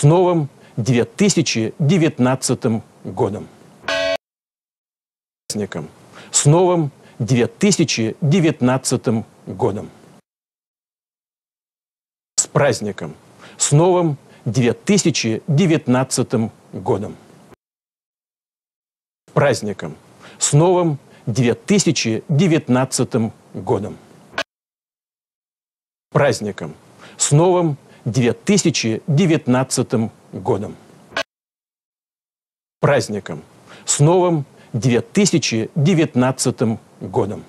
с новым 2019 годом. С новым 2019 годом. С праздником. С новым 2019 годом. С праздником. С новым 2019 годом. С праздником. С новым 2019 годом. 2019 годом. Праздником! С новым 2019 годом!